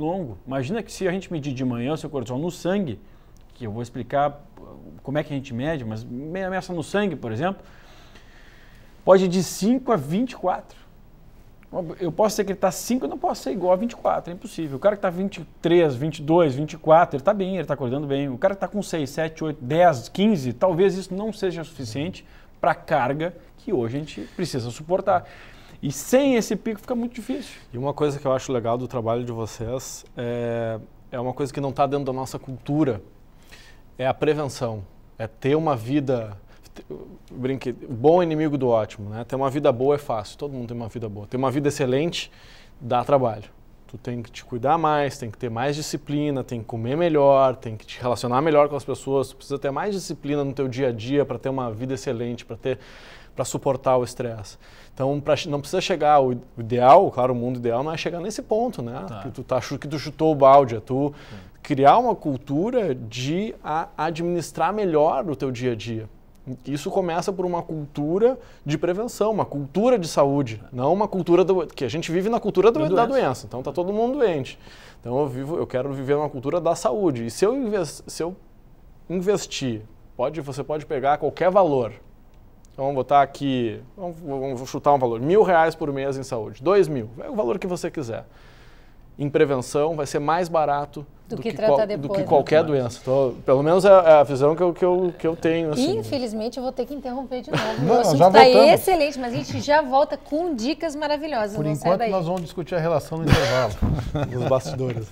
longo. Imagina que se a gente medir de manhã o seu cortisol no sangue, que eu vou explicar como é que a gente mede, mas ameaça no sangue, por exemplo, pode ir de 5 a 24. Eu posso secretar 5, tá eu não posso ser igual a 24, é impossível. O cara que está 23, 22, 24, ele está bem, ele está acordando bem. O cara que está com 6, 7, 8, 10, 15, talvez isso não seja suficiente para a carga que hoje a gente precisa suportar. E sem esse pico fica muito difícil. E uma coisa que eu acho legal do trabalho de vocês é, é uma coisa que não está dentro da nossa cultura, é a prevenção, é ter uma vida brinque, bom inimigo do ótimo, né? Ter uma vida boa é fácil, todo mundo tem uma vida boa. Ter uma vida excelente dá trabalho. Tu tem que te cuidar mais, tem que ter mais disciplina, tem que comer melhor, tem que te relacionar melhor com as pessoas, tu precisa ter mais disciplina no teu dia a dia para ter uma vida excelente, para ter para suportar o estresse. Então, pra, não precisa chegar o ideal, claro, o mundo ideal não é chegar nesse ponto, né? Tá. Que tu tá que tu chutou o balde, é tu Sim. criar uma cultura de administrar melhor o teu dia a dia. Isso começa por uma cultura de prevenção, uma cultura de saúde, não uma cultura do, que a gente vive na cultura do, da, doença. doença. Então tá todo mundo doente. Então eu vivo, eu quero viver uma cultura da saúde. E se eu, invest, se eu investir, pode, você pode pegar qualquer valor, então vamos botar aqui, vamos, vamos, chutar um valor, mil reais por mês em saúde, dois mil, é o valor que você quiser. Em prevenção vai ser mais barato do, do que, que, qual, depois, do que qualquer doença. Então, pelo menos é, é a visão que eu, que eu, que eu tenho. Assim. Infelizmente eu vou ter que interromper de novo. o assunto está excelente, mas a gente já volta com dicas maravilhosas. Por enquanto nós vamos discutir a relação no intervalo. Nos bastidores.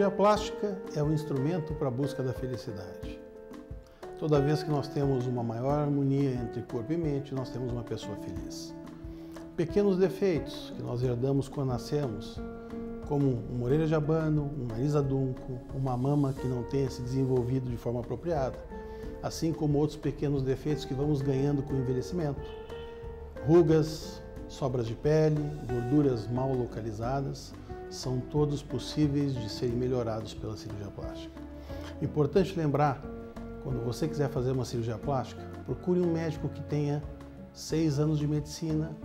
cirurgia plástica é o instrumento para a busca da felicidade. Toda vez que nós temos uma maior harmonia entre corpo e mente, nós temos uma pessoa feliz. Pequenos defeitos que nós herdamos quando nascemos, como uma orelha de abano, um nariz adunco, uma mama que não tenha se desenvolvido de forma apropriada, assim como outros pequenos defeitos que vamos ganhando com o envelhecimento, rugas, sobras de pele, gorduras mal localizadas, são todos possíveis de serem melhorados pela cirurgia plástica. Importante lembrar, quando você quiser fazer uma cirurgia plástica, procure um médico que tenha seis anos de medicina,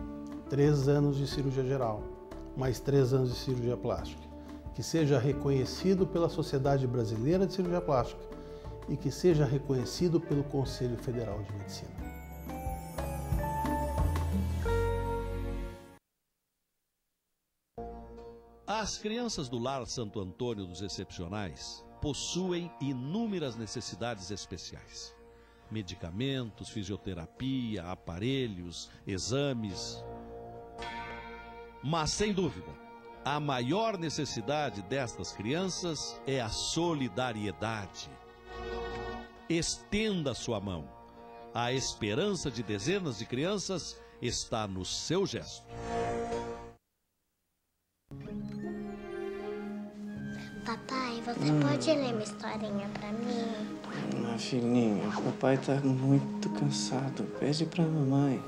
três anos de cirurgia geral, mais três anos de cirurgia plástica, que seja reconhecido pela Sociedade Brasileira de Cirurgia Plástica e que seja reconhecido pelo Conselho Federal de Medicina. As crianças do Lar Santo Antônio dos Excepcionais possuem inúmeras necessidades especiais: medicamentos, fisioterapia, aparelhos, exames. Mas, sem dúvida, a maior necessidade destas crianças é a solidariedade. Estenda sua mão. A esperança de dezenas de crianças está no seu gesto. Você hum. pode ler uma historinha pra mim? Ah, filhinha, o papai tá muito cansado. Pede pra mamãe.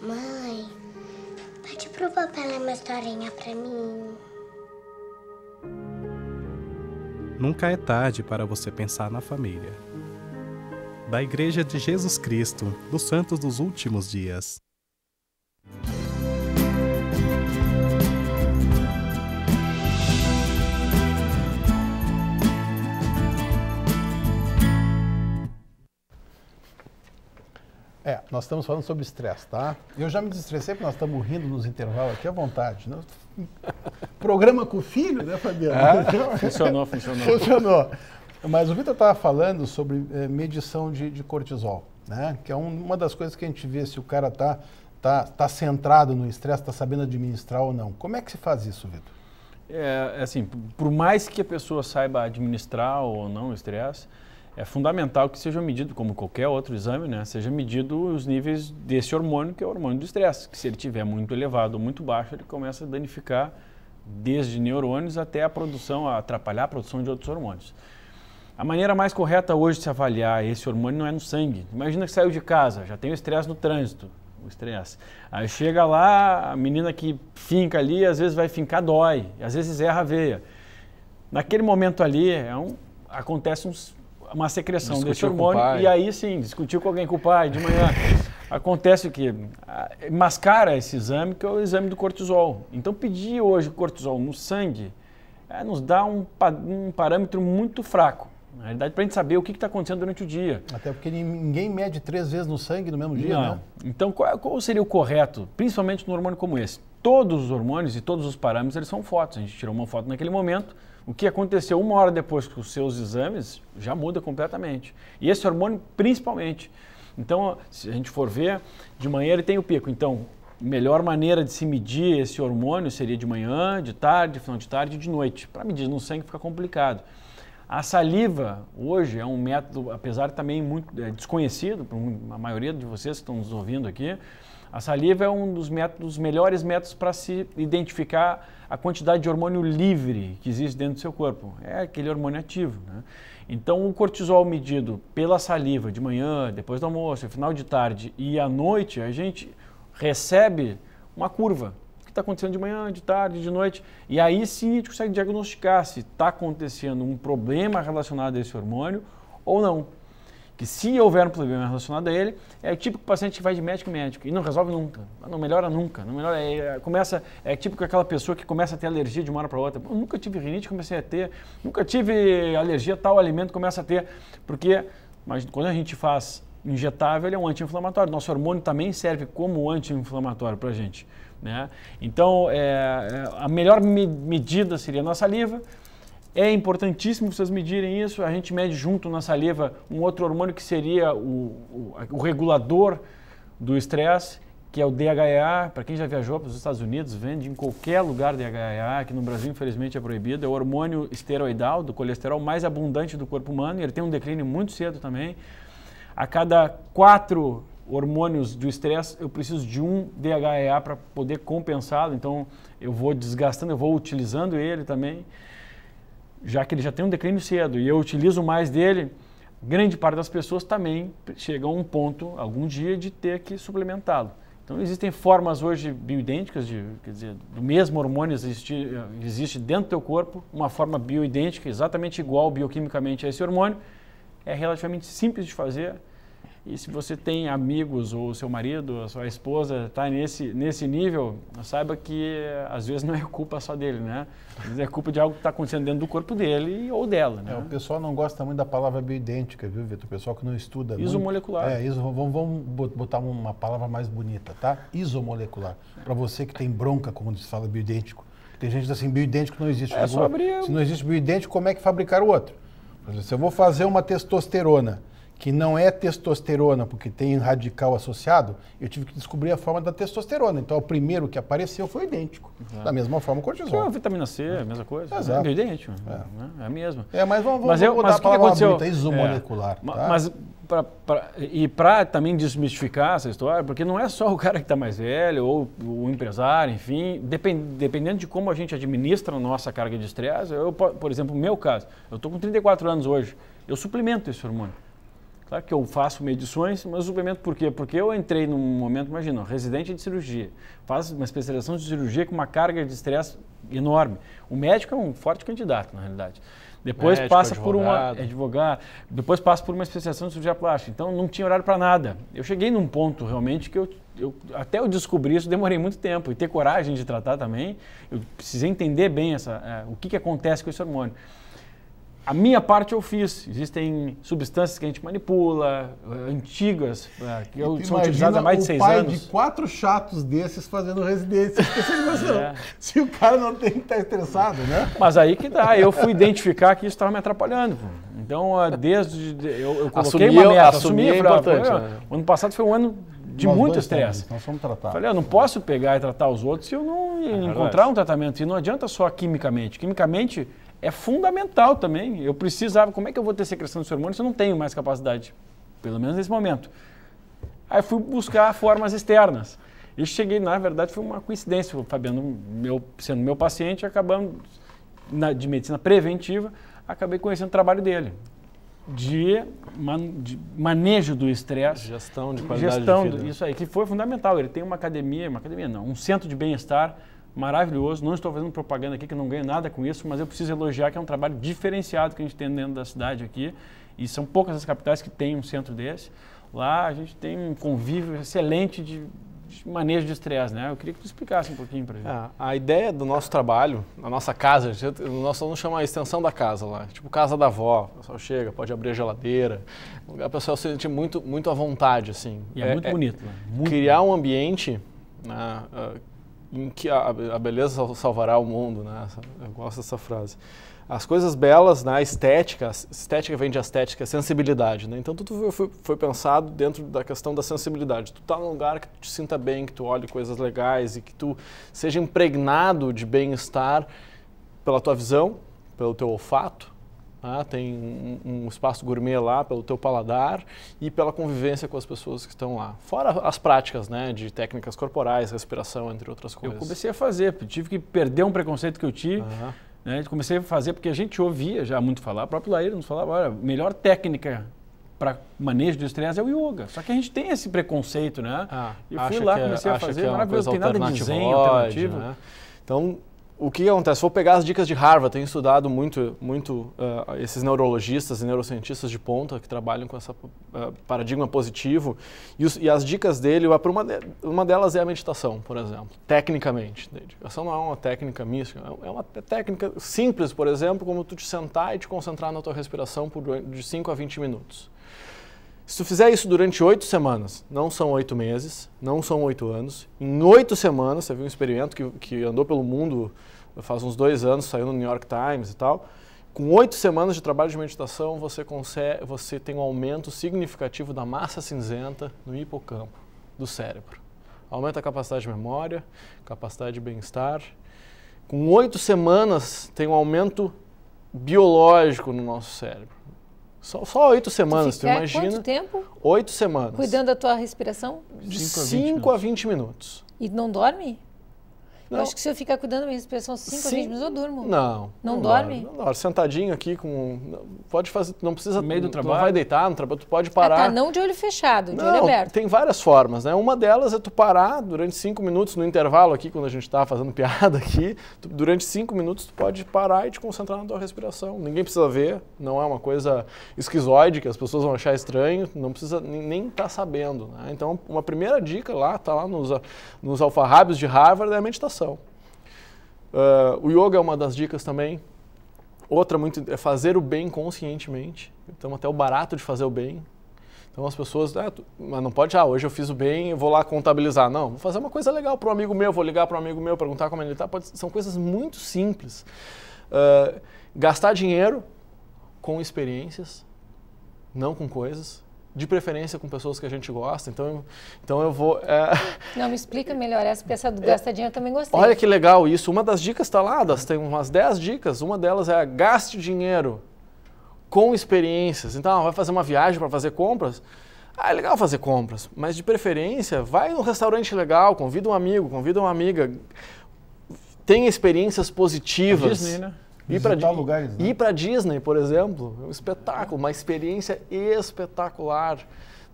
Mãe, pede pro papai ler uma historinha pra mim. Nunca é tarde para você pensar na família. Da Igreja de Jesus Cristo, dos Santos dos Últimos Dias. É, nós estamos falando sobre estresse, tá? Eu já me desestressei porque nós estamos rindo nos intervalos aqui à vontade. Né? Programa com o filho, né, Fabiano? Ah, então, funcionou, funcionou. Funcionou. Mas o Vitor estava falando sobre é, medição de, de, cortisol, né? Que é um, uma das coisas que a gente vê se o cara está tá, tá centrado no estresse, está sabendo administrar ou não. Como é que se faz isso, Vitor? É, é, assim, por mais que a pessoa saiba administrar ou não o estresse, é fundamental que seja medido, como qualquer outro exame, né, seja medido os níveis desse hormônio, que é o hormônio do estresse, que se ele tiver muito elevado ou muito baixo, ele começa a danificar desde neurônios até a produção, a atrapalhar a produção de outros hormônios. A maneira mais correta hoje de se avaliar esse hormônio não é no sangue. Imagina que saiu de casa, já tem o estresse no trânsito, o estresse. Aí chega lá, a menina que finca ali, às vezes vai fincar, dói, às vezes erra a veia. Naquele momento ali, é um, acontece uns uma secreção discutiu desse hormônio. E aí sim, discutiu com alguém, com o pai, de manhã. Acontece que ah, mascara esse exame, que é o exame do cortisol. Então, pedir hoje cortisol no sangue é, nos dá um, um parâmetro muito fraco. Na realidade, para a gente saber o que está acontecendo durante o dia. Até porque ninguém mede três vezes no sangue no mesmo dia, Não. né? Então, qual, qual, seria o correto, principalmente num hormônio como esse? Todos os hormônios e todos os parâmetros, eles são fotos. A gente tirou uma foto naquele momento, o que aconteceu uma hora depois com os seus exames já muda completamente. E esse hormônio principalmente. Então, se a gente for ver, de manhã ele tem o pico. Então, melhor maneira de se medir esse hormônio seria de manhã, de tarde, final de tarde e de noite. Para medir no sangue fica complicado. A saliva hoje é um método, apesar de também muito é, desconhecido para a maioria de vocês que estão nos ouvindo aqui, a saliva é um dos, métodos, melhores métodos para se identificar a quantidade de hormônio livre que existe dentro do seu corpo. É aquele hormônio ativo. Né? Então, o cortisol medido pela saliva de manhã, depois do almoço, final de tarde e à noite, a gente recebe uma curva. O que está acontecendo de manhã, de tarde, de noite? E aí sim a gente consegue diagnosticar se está acontecendo um problema relacionado a esse hormônio ou não que se houver um problema relacionado a ele, é o típico paciente que vai de médico em médico e não resolve nunca, não melhora nunca, não melhora, é, é começa, é típico aquela pessoa que começa a ter alergia de uma hora para outra. Eu nunca tive rinite, comecei a ter, nunca tive alergia a tal alimento, começa a ter, porque mas quando a gente faz injetável, ele é um anti-inflamatório. Nosso hormônio também serve como anti-inflamatório para a gente. Né? Então, é, é, a melhor me medida seria a nossa saliva, é importantíssimo vocês medirem isso. A gente mede junto na saliva um outro hormônio que seria o, o, o regulador do estresse, que é o DHEA. Para quem já viajou para os Estados Unidos, vende em qualquer lugar DHEA, que no Brasil infelizmente é proibido. É o hormônio esteroidal, do colesterol mais abundante do corpo humano, e ele tem um declínio muito cedo também. A cada quatro hormônios do estresse, eu preciso de um DHEA para poder compensá-lo. Então, eu vou desgastando, eu vou utilizando ele também já que ele já tem um declínio cedo e eu utilizo mais dele, grande parte das pessoas também chega a um ponto, algum dia, de ter que suplementá-lo. Então existem formas hoje bioidênticas, de, quer dizer, do mesmo hormônio existir, eh, existe dentro do teu corpo, uma forma bioidêntica, exatamente igual bioquimicamente a esse hormônio, é relativamente simples de fazer, e se você tem amigos ou seu marido, a sua esposa está nesse, nesse nível, saiba que eh, às vezes não é culpa só dele, né? Às vezes é culpa de algo que está acontecendo dentro do corpo dele ou dela, né? É, o pessoal não gosta muito da palavra bioidêntica, viu, Vitor? O pessoal que não estuda Isomolecular. Muito, é, iso, vamos, vamos botar uma palavra mais bonita, tá? Isomolecular. Para você que tem bronca como se fala bioidêntico. Tem gente que diz assim, bioidêntico não existe. É sobre... Se não existe bioidêntico, como é que fabricar o outro? Se eu vou fazer uma testosterona que não é testosterona, porque tem radical associado, eu tive que descobrir a forma da testosterona. Então, o primeiro que apareceu foi idêntico. Exato. Da mesma forma, o cortisol. É, a vitamina C, é a mesma coisa. Né? Exato. É idêntico. É, né? é a mesma. É, mas vamos, mas vamos eu, mudar mas a palavra que aconteceu? bonita, isomolecular. É, tá? Mas, pra, pra, e para também desmistificar essa história, porque não é só o cara que está mais velho, ou o empresário, enfim, depend, dependendo de como a gente administra a nossa carga de estresse, eu, por exemplo, no meu caso, eu estou com 34 anos hoje, eu suplemento esse hormônio que eu faço medições, mas suplemento por quê? Porque eu entrei num momento, imagina, residente de cirurgia, faz uma especialização de cirurgia com uma carga de estresse enorme. O médico é um forte candidato, na realidade. Depois médico, passa advogado. por uma é advogado, depois passa por uma especialização de cirurgia plástica. Então não tinha horário para nada. Eu cheguei num ponto realmente que eu, eu, até eu descobri isso demorei muito tempo e ter coragem de tratar também. Eu precisei entender bem essa, é, o que, que acontece com esse hormônio. A minha parte eu fiz. Existem substâncias que a gente manipula, antigas, é, que eu, são utilizadas há mais de seis anos. de quatro chatos desses fazendo residência é. Se o cara não tem que estar tá estressado, né? Mas aí que dá. Tá, eu fui identificar que isso estava me atrapalhando. Então, ah, desde... Eu, eu coloquei assumiu, uma meta, assumi. É, é ah, importante, pra, né? O ano passado foi um ano de Nós muito estresse. Nós somos tratados. Falei, eu ah, não posso pegar e tratar os outros se eu não é encontrar verdade. um tratamento. E não adianta só quimicamente. Quimicamente é fundamental também. Eu precisava, como é que eu vou ter secreção de hormônios? se eu não tenho mais capacidade? Pelo menos nesse momento. Aí fui buscar formas externas. E cheguei, na verdade, foi uma coincidência, o Fabiano meu, sendo meu paciente, acabando na, de medicina preventiva, acabei conhecendo o trabalho dele. De, man, de manejo do estresse. Gestão de qualidade gestão de vida. Isso aí, que foi fundamental. Ele tem uma academia, uma academia não, um centro de bem-estar maravilhoso. Não estou fazendo propaganda aqui, que eu não ganho nada com isso, mas eu preciso elogiar que é um trabalho diferenciado que a gente tem dentro da cidade aqui. E são poucas as capitais que têm um centro desse. Lá a gente tem um convívio excelente de, manejo de estresse, né? Eu queria que tu explicasse um pouquinho para gente. É, a ideia do nosso trabalho, a nossa casa, nós vamos chamar a extensão da casa lá, tipo casa da avó. O pessoal chega, pode abrir a geladeira. O pessoal se sente muito, muito à vontade, assim. E é, é muito é bonito. É, né? muito criar bonito. um ambiente... Né, ah, em que a, a beleza salvará o mundo, né? Eu gosto dessa frase. As coisas belas, né? A estética, estética vem de estética, sensibilidade, né? Então tudo foi, foi, pensado dentro da questão da sensibilidade. Tu tá num lugar que tu te sinta bem, que tu olhe coisas legais e que tu seja impregnado de bem-estar pela tua visão, pelo teu olfato, ah, tem um, um, espaço gourmet lá pelo teu paladar e pela convivência com as pessoas que estão lá. Fora as práticas, né, de técnicas corporais, respiração, entre outras coisas. Eu comecei a fazer, tive que perder um preconceito que eu tive. Uhum. Né, comecei a fazer porque a gente ouvia já muito falar, o próprio Laíra nos falava, olha, melhor técnica para manejo do estresse é o yoga. Só que a gente tem esse preconceito, né? Ah, e fui lá, é- comecei é, a fazer, é maravilhoso, não tem nada de zen, alternativo. Né? Então, o que acontece? Vou pegar as dicas de Harvard, tenho estudado muito, muito uh, esses neurologistas e neurocientistas de ponta que trabalham com esse uh, paradigma positivo. E, os, e, as dicas dele, uma, de, uma delas é a meditação, por exemplo, tecnicamente. Meditação não é uma técnica mística, é, é uma é técnica simples, por exemplo, como tu te sentar e te concentrar na tua respiração por de 5 a 20 minutos. Se tu fizer isso durante oito semanas, não são oito meses, não são oito anos, em oito semanas, você viu um experimento que, que andou pelo mundo eh, faz uns dois anos, saiu no New York Times e tal, com oito semanas de trabalho de meditação, você, consegue, você tem um aumento significativo da massa cinzenta no hipocampo do cérebro. Aumenta a capacidade de memória, capacidade de bem-estar. Com oito semanas, tem um aumento biológico no nosso cérebro. Só, só oito semanas, tu, é, tu imagina. Quanto tempo? Oito semanas. Cuidando da tua respiração? De 5 a 20, 5 a 20 minutos. E não dorme? Não. Eu acho que se eu ficar cuidando da minha respiração cinco a minutos, eu durmo. Não. Não, não dorme? Dorme, não Sentadinho aqui com. Pode fazer. Não precisa. No meio do trabalho. Não vai deitar no trabalho, tu pode parar. Ah, tá, não de olho fechado, de não, olho aberto. Tem várias formas, né? Uma delas é tu parar durante cinco minutos no intervalo aqui, quando a gente tá fazendo piada aqui. Tu, durante cinco minutos tu pode parar e te concentrar na tua respiração. Ninguém precisa ver, não é uma coisa esquizoide que as pessoas vão achar estranho, não precisa nem estar tá sabendo. Né? Então, uma primeira dica lá, tá lá nos, ah, nos alfarrábios de Harvard, é a meditação meditação. Uh, ah, o yoga é uma das dicas também. Outra muito é fazer o bem conscientemente. Então até o barato de fazer o bem. Então as pessoas, ah, tu, mas não pode, ah, hoje eu fiz o bem, eu vou lá contabilizar. Não, vou fazer uma coisa legal para um amigo meu, vou ligar para um amigo meu, perguntar como ele está. São coisas muito simples. Uh, gastar dinheiro com experiências, não com coisas de preferência com pessoas que a gente gosta. Então, então eu vou. É... Não, me explica melhor essa, porque essa do é. gastadinho, eu também gostei. Olha que legal isso. Uma das dicas está lá, das, tem umas 10 dicas. Uma delas é gaste dinheiro com experiências. Então, vai fazer uma viagem para fazer compras. Ah, é legal fazer compras, mas de preferência, vai num restaurante legal, convida um amigo, convida uma amiga. Tenha experiências positivas. A Disney, né? Ir para lugares, né? Ir para Disney, por exemplo, é um espetáculo, uma experiência espetacular.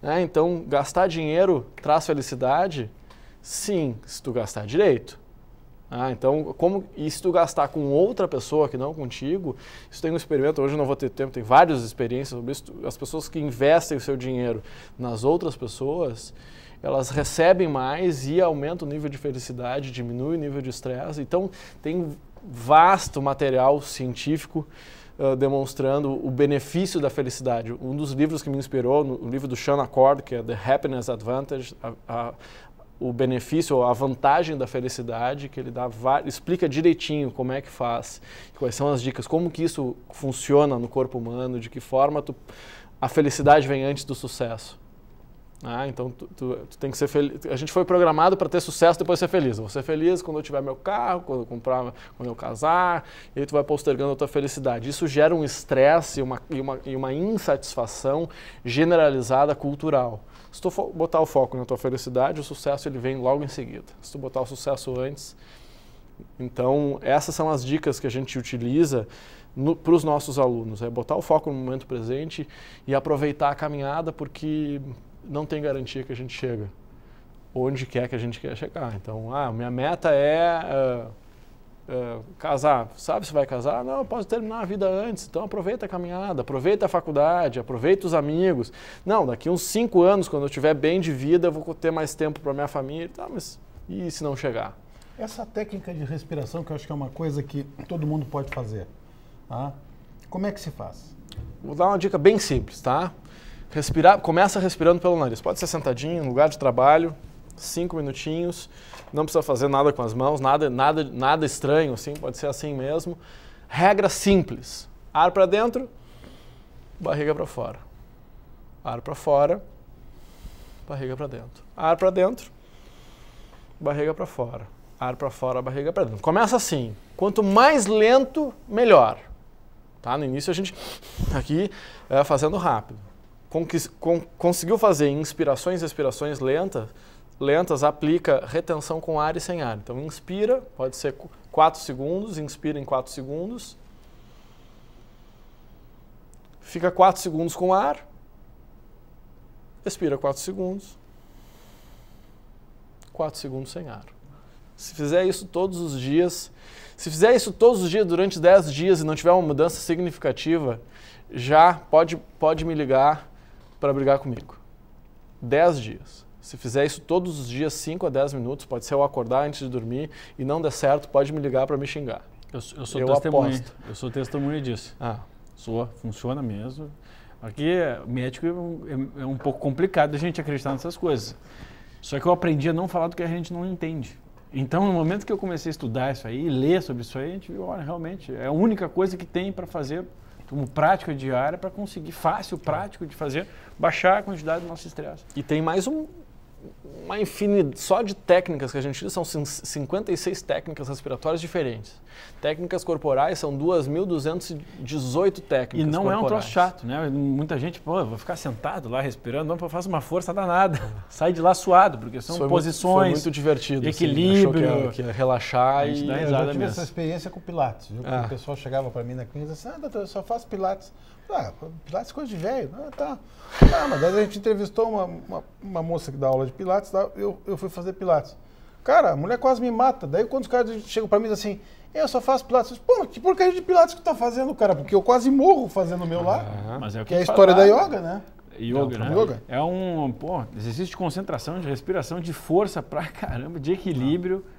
Né? Então, gastar dinheiro traz felicidade? Sim, se tu gastar direito. Ah, então, como, e se tu gastar com outra pessoa que não contigo, isso tem um experimento, hoje eu não vou ter tempo, tem várias experiências sobre isso. As pessoas que investem o seu dinheiro nas outras pessoas, elas recebem mais e aumenta o nível de felicidade, diminui o nível de estresse. Então, tem vasto material científico uh, demonstrando o benefício da felicidade. Um dos livros que me inspirou, o livro do Sean Accord, que é The Happiness Advantage, a, a, o benefício ou a vantagem da felicidade, que ele dá, explica direitinho como é que faz, quais são as dicas, como que isso funciona no corpo humano, de que forma tu, a felicidade vem antes do sucesso. Ah, então tu, tu, tu, tem que ser feliz. A gente foi programado para ter sucesso depois ser feliz. Eu vou ser feliz quando eu tiver meu carro, quando eu comprar, quando eu casar, e aí tu vai postergando a tua felicidade. Isso gera um estresse e uma, e, uma, e uma insatisfação generalizada cultural. Se tu botar o foco na tua felicidade, o sucesso ele vem logo em seguida. Se tu botar o sucesso antes, então, essas são as dicas que a gente utiliza para os nossos alunos. É botar o foco no momento presente e aproveitar a caminhada, porque não tem garantia que a gente chega onde quer que a gente quer chegar. Então, ah, minha meta é uh, uh, casar. Sabe se vai casar? Não, eu posso terminar a vida antes. Então, aproveita a caminhada, aproveita a faculdade, aproveita os amigos. Não, daqui uns cinco anos, quando eu estiver bem de vida, eu vou ter mais tempo para minha família. Tá, mas e se não chegar? Essa técnica de respiração, que eu acho que é uma coisa que todo mundo pode fazer, tá? como é que se faz? Vou dar uma dica bem simples, tá? Respirar, começa respirando pelo nariz. Pode ser sentadinho, no lugar de trabalho, cinco minutinhos. Não precisa fazer nada com as mãos, nada, nada, nada estranho, assim, pode ser assim mesmo. Regra simples: ar para dentro, barriga para fora. Ar para fora, barriga para dentro. Ar para dentro, barriga para fora. Ar para fora, barriga para dentro. Começa assim. Quanto mais lento, melhor. Tá? No início a gente aqui é, fazendo rápido conseguiu fazer inspirações e expirações lentas, lentas aplica retenção com ar e sem ar. Então inspira, pode ser 4 segundos, inspira em 4 segundos. Fica 4 segundos com ar. Expira 4 segundos. 4 segundos sem ar. Se fizer isso todos os dias, se fizer isso todos os dias durante 10 dias e não tiver uma mudança significativa, já pode, pode me ligar para brigar comigo. 10 dias. Se fizer isso todos os dias, 5 a 10 minutos, pode ser eu acordar antes de dormir e não der certo, pode me ligar para me xingar. Eu, eu sou eu testemunha. Aposto. Eu sou testemunha disso. Ah. Sou, funciona mesmo. Aqui, é médico é um, é, é um pouco complicado a gente acreditar nessas coisas. Só que eu aprendi a não falar do que a gente não entende. Então, no momento que eu comecei a estudar isso aí, ler sobre isso aí, a gente viu, olha, realmente, é a única coisa que tem para fazer como prática diária para conseguir, fácil, prático de fazer, baixar a quantidade do nosso estresse. E tem mais um, uma infinidade, só de técnicas que a gente usa, são 56 técnicas respiratórias diferentes. Técnicas corporais são 2.218 técnicas E não corporais. é um troço chato, né? Muita gente, pô, vou ficar sentado lá respirando, não, faço uma força danada, sai de lá suado, porque são foi posições, muito, foi muito divertido, assim, equilíbrio. Assim, que, é, que é relaxar e... Eu tive mesmo. essa experiência com pilates, viu? É. O pessoal chegava para mim na clínica e disse, ah, doutor, eu só faço pilates. Ah, pilates é coisa de velho. Ah, tá. Ah, mas a gente entrevistou uma, uma, uma, moça que dá aula de pilates, tá? eu, eu fui fazer pilates. Cara, a mulher quase me mata. Daí quando os caras chegam para mim e dizem assim, eu só faço pilates. Eu digo, Pô, que porcaria de pilates que tu tá fazendo, cara? Porque eu quase morro fazendo o meu lá. mas é o que, que é a história falar, da yoga, né? Yoga, né? Yoga. É um pô, exercício de concentração, de respiração, de força pra caramba, de equilíbrio.